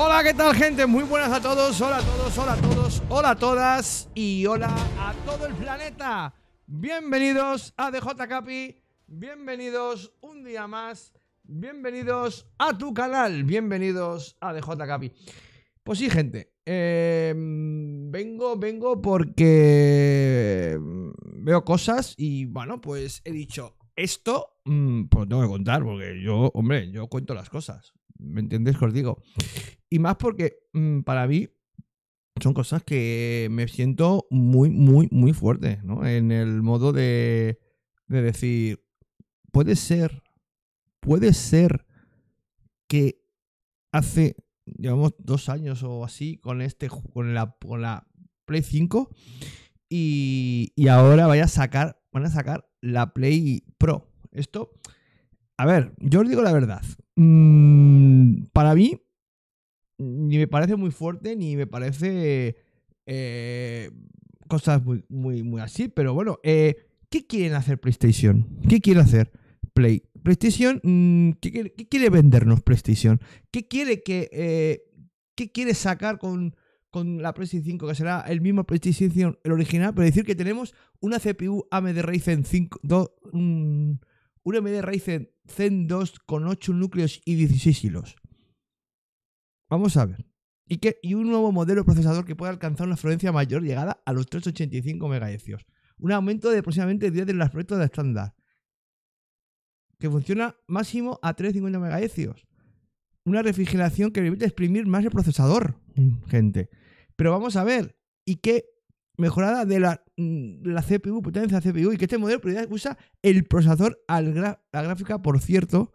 Hola, ¿qué tal gente? Muy buenas a todos, hola a todos, hola a todos, hola a todas y hola a todo el planeta. Bienvenidos a DJ Capi, bienvenidos un día más, bienvenidos a tu canal, bienvenidos a DJ Capi. Pues sí, gente, em, vengo, vengo porque veo cosas y bueno, pues he dicho, esto, mm, pues tengo que contar, porque yo, hombre, yo cuento las cosas. ¿Me entiendes que os digo? Y más porque mm, para mí son cosas que me siento muy, muy, muy fuerte, ¿no? En el modo de, decir, puede ser, puede ser que hace, llevamos dos años o así con este, con la, con la Play 5 y, y ahora vaya a sacar, van a sacar la Play Pro. Esto a ver, yo os digo la verdad. Mm, para mí, ni me parece muy fuerte, ni me parece eh, cosas muy, muy, muy así, pero bueno, eh, ¿qué quieren hacer PlayStation? ¿Qué quiere hacer Play? PlayStation, mm, ¿qué, quiere, vendernos PlayStation? ¿Qué quiere que... Eh, ¿Qué quiere sacar con, la PlayStation 5, que será el mismo PlayStation, el original, pero decir que tenemos una CPU AMD Ryzen 5, Una mm, un, un AMD Ryzen Zen 2 con 8 núcleos y 16 hilos. Vamos a ver. Y, y un nuevo modelo procesador que puede alcanzar una frecuencia mayor llegada a los 385 MHz. Un aumento de aproximadamente 10 de las proyectos de estándar. Que funciona máximo a 350 MHz. Una refrigeración que permite exprimir más el procesador, gente. Pero vamos a ver. ¿Y qué mejorada de la Mm, la CPU, potencia CPU, y que este modelo usa el procesador a la gráfica, por cierto,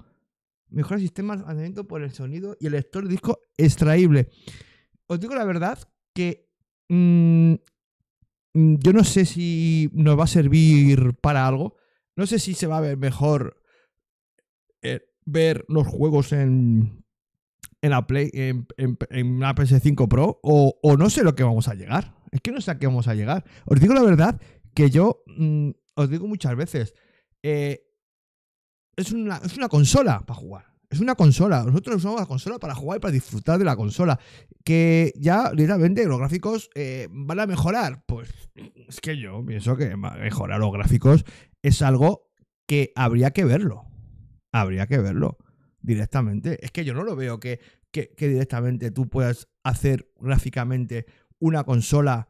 mejora sistema de almacenamiento por el sonido y el lector disco extraíble. Os digo la verdad que mm, mm, yo no sé si nos va a servir para algo. No sé si se va a ver mejor eh, ver los juegos en en la Play, en, una PS5 Pro, o, no sé lo que vamos a llegar. Es que no sé a qué vamos a llegar. Os digo la verdad que yo mm, os digo muchas veces. Eh, es, una, es una consola para jugar. Es una consola. Nosotros usamos la consola para jugar y para disfrutar de la consola. Que ya, literalmente, los gráficos eh, van a mejorar. Pues es que yo pienso que mejorar los gráficos es algo que habría que verlo. Habría que verlo directamente. Es que yo no lo veo que, directamente tú puedas hacer gráficamente una consola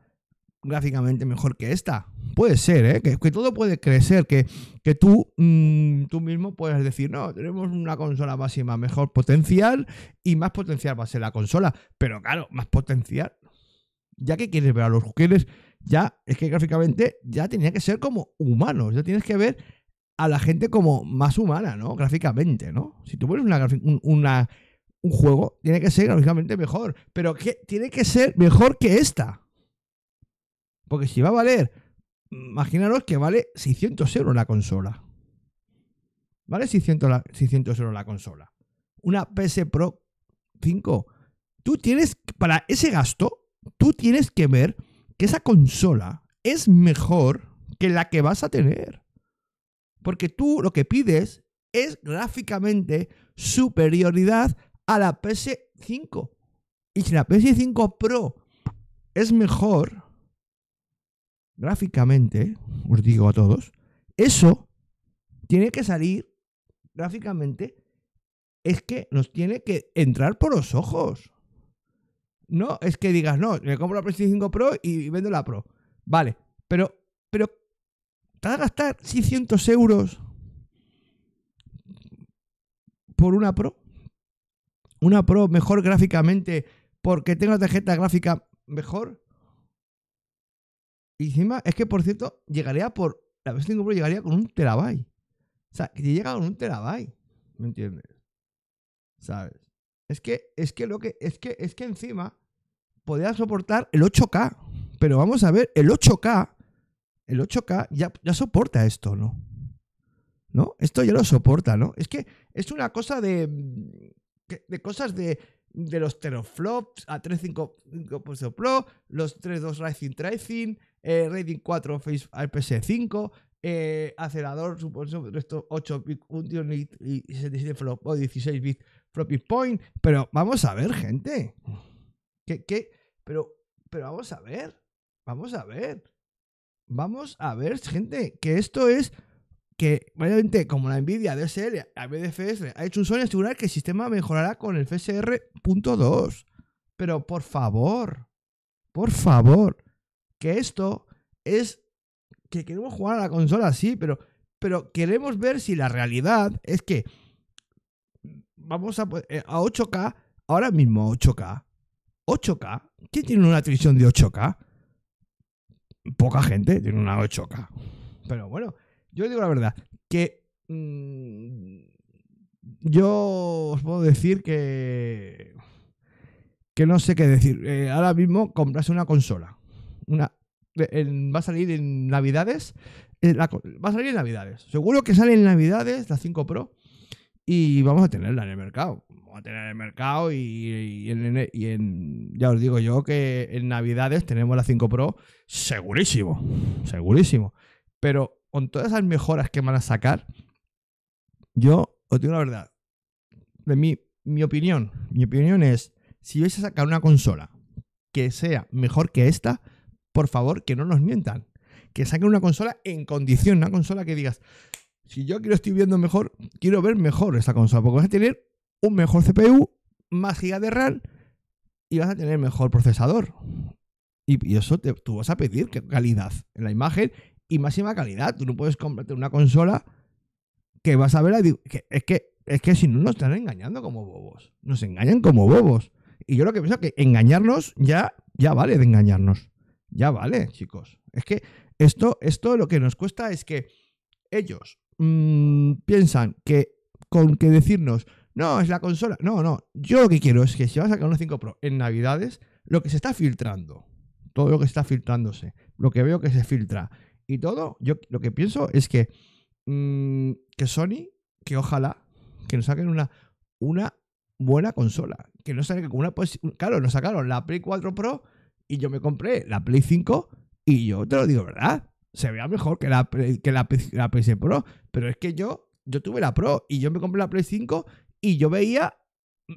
gráficamente mejor que esta. Puede ser, ¿eh? que, todo puede crecer, que, tú, mm, tú mismo puedes decir, no, tenemos una consola máxima, mejor potencial y más potencial va a ser la consola. Pero claro, más potencial. Ya que quieres ver a los juguetes ya es que gráficamente ya tenía que ser como humanos, ya tienes que ver a la gente como más humana, ¿no? Gráficamente, ¿no? Si tú pones una, un, juego, tiene que ser gráficamente mejor, pero tiene que ser mejor que esta. Porque si va a valer, imaginaros que vale 600 euros la consola. Vale 600, la, 600 euros la consola. Una PS Pro 5. Tú tienes, para ese gasto, tú tienes que ver que esa consola es mejor que la que vas a tener. Porque tú lo que pides es gráficamente superioridad a la PS5. Y si la PS5 Pro es mejor gráficamente, os digo a todos, eso tiene que salir gráficamente. Es que nos tiene que entrar por los ojos. No es que digas, no, me compro la PS5 Pro y vendo la Pro. Vale, pero, pero te vas a gastar 600 euros por una Pro. Una Pro mejor gráficamente porque tenga tarjeta gráfica mejor. Y encima, es que por cierto, llegaría por. La vez 5 Pro llegaría con un terabyte. O sea, que llega con un terabyte. ¿Me entiendes? ¿Sabes? Es que, es que lo que. Es que, es que encima podía soportar el 8K. Pero vamos a ver, el 8K el 8K ya, ya soporta esto, ¿no? ¿No? Esto ya lo soporta, ¿no? Es que es una cosa de. Mm, de cosas de. de los teraflops a 3.5 por pro, los 3.2 Racing Tracing, Rating 4 Face PS5, eh, acelerador, supongo, esto 8 bits, y o 16 bits floppy point. Pero vamos a ver, gente. ¿Qué, qué? Pero, pero vamos a ver. Vamos a ver vamos a ver, gente, que esto es que, obviamente, como la NVIDIA DSL a BDFS ha hecho un sueño asegurar que el sistema mejorará con el FSR.2. Pero por favor, por favor, que esto es que queremos jugar a la consola, sí, pero, pero queremos ver si la realidad es que vamos a, eh, a 8K, ahora mismo 8K, 8K, ¿quién tiene una televisión de 8K? poca gente tiene una 8K. Pero bueno, yo digo la verdad, que mm, yo os puedo decir que, que no sé qué decir. Eh, ahora mismo comprase una consola. Una, eh, va a salir en Navidades. Eh, va a salir en Navidades. Seguro que sale en Navidades la 5 Pro y vamos a tenerla en el mercado. Vamos a tener en el mercado y, en, ya os digo yo que en Navidades tenemos la 5 Pro segurísimo, segurísimo. Pero con todas esas mejoras que van a sacar, yo os digo la verdad, de mi, mi opinión, mi opinión es, si vais a sacar una consola que sea mejor que esta, por favor que no nos mientan. Que saquen una consola en condición, una consola que digas, si yo quiero estoy viendo mejor, quiero ver mejor esta consola, porque vas a tener un mejor CPU, más giga de RAM y vas a tener mejor procesador. Y, eso tú vas a pedir calidad en la imagen y máxima calidad. Tú no puedes comprarte una consola que vas a ver y es que es que si no nos están engañando como bobos. Nos engañan como bobos. Y yo lo que pienso es que engañarnos ya, ya vale de engañarnos. Ya vale, chicos. Es que esto, esto lo que nos cuesta es que ellos Mm, piensan que con que decirnos, no, es la consola. No, no. Yo lo que quiero es que si vas a sacar una 5 Pro en Navidades, lo que se está filtrando, todo lo que está filtrándose, lo que veo que se filtra y todo, yo lo que pienso es que, mm, que Sony, que ojalá, que nos saquen una, una buena consola. Que no salga con una. Pues, claro, nos sacaron la Play 4 Pro y yo me compré la Play 5 y yo te lo digo, ¿verdad? se vea mejor que la, que la, PS Pro. Pero es que yo, yo tuve la Pro y yo me compré la Play 5 y yo veía mm,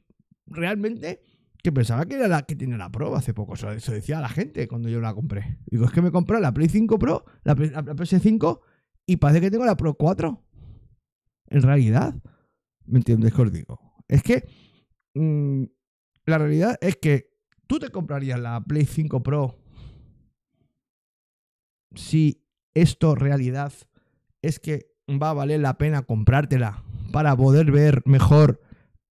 realmente que pensaba que era la que tiene la Pro hace poco. Eso, decía la gente cuando yo la compré. Digo, es que me compré la Play 5 Pro, la, PS5 y parece que tengo la Pro 4. En realidad, ¿me entiendes qué Es que mm, la realidad es que tú te comprarías la Play 5 Pro si esto realidad es que va a valer la pena comprártela para poder ver mejor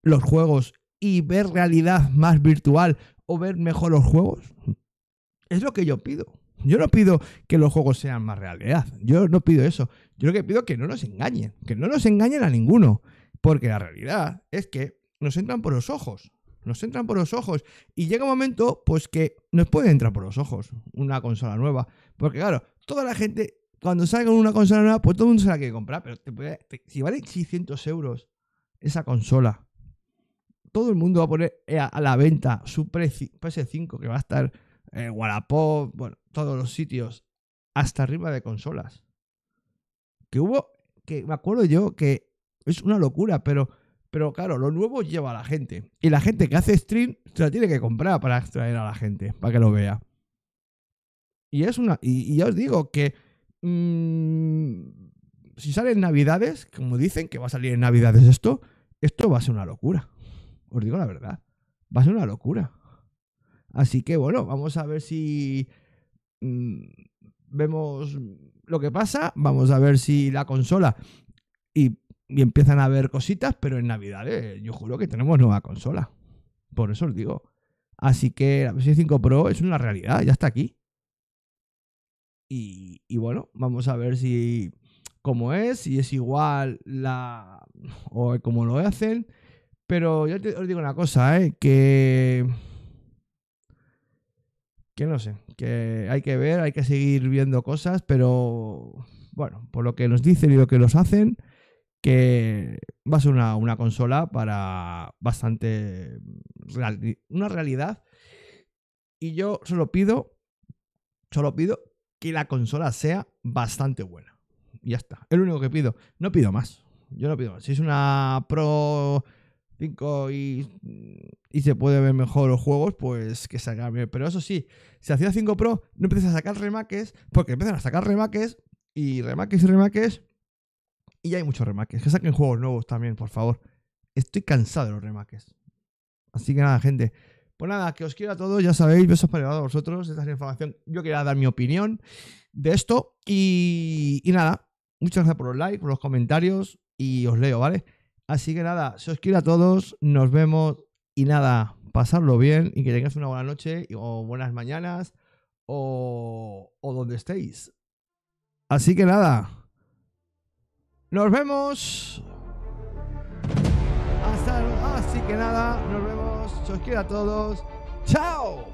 los juegos y ver realidad más virtual o ver mejor los juegos. Es lo que yo pido. Yo no pido que los juegos sean más realidad. Yo no pido eso. Yo lo que pido es que no nos engañen. Que no nos engañen a ninguno. Porque la realidad es que nos entran por los ojos. Nos entran por los ojos. Y llega un momento, pues, que nos puede entrar por los ojos una consola nueva. Porque claro, toda la gente, cuando salga una consola nueva, pues todo el mundo se la quiere comprar, pero si vale 600 euros esa consola, todo el mundo va a poner eh, a, la venta su PS5, que va a estar en eh, Wallapop, bueno, todos los sitios, hasta arriba de consolas. Que hubo, que me acuerdo yo que es una locura, pero... Pero claro, lo nuevo lleva a la gente. Y la gente que hace stream se la tiene que comprar para extraer a la gente, para que lo vea. Y es una. Y, ya os digo que. Mm, si sale en Navidades, como dicen que va a salir en Navidades esto, esto va a ser una locura. Os digo la verdad. Va a ser una locura. Así que bueno, vamos a ver si. Mm, vemos lo que pasa. Vamos a ver si la consola. Y, empiezan a haber cositas, pero en Navidades yo juro que tenemos nueva consola. Por eso os digo. Así que la PS5 Pro es una realidad, ya está aquí. Y, bueno, vamos a ver si cómo es, si es igual la o cómo lo hacen. Pero yo os digo una cosa, ¿eh? que que no sé, que hay que ver, hay que seguir viendo cosas, pero bueno, por lo que nos dicen y lo que nos hacen, que va a ser una, una consola para bastante una realidad. Y yo solo pido, solo pido y la consola sea bastante buena. Ya está. el único que pido. No pido más. Yo no pido más. Si es una Pro 5 y, y se puede ver mejor los juegos, pues que salga bien. Pero eso sí, si hacía 5 Pro, no empieces a sacar remakes, porque empiezan a sacar remakes y remakes y remakes. Y ya hay muchos remakes. Que saquen juegos nuevos también, por favor. Estoy cansado de los remakes. Así que nada, gente. Pues nada, que os quiero a todos, ya sabéis, besos para a vosotros, esta es la información, yo quería dar mi opinión de esto y, nada, muchas gracias por los likes, por los comentarios y os leo, ¿vale? Así que nada, se os quiero a todos, nos vemos y nada, pasarlo bien y que tengáis una buena noche o buenas mañanas o, o donde estéis. Así que nada, nos vemos. Hasta, así que nada, nos vemos amamos, quiero a todos. ¡Chao!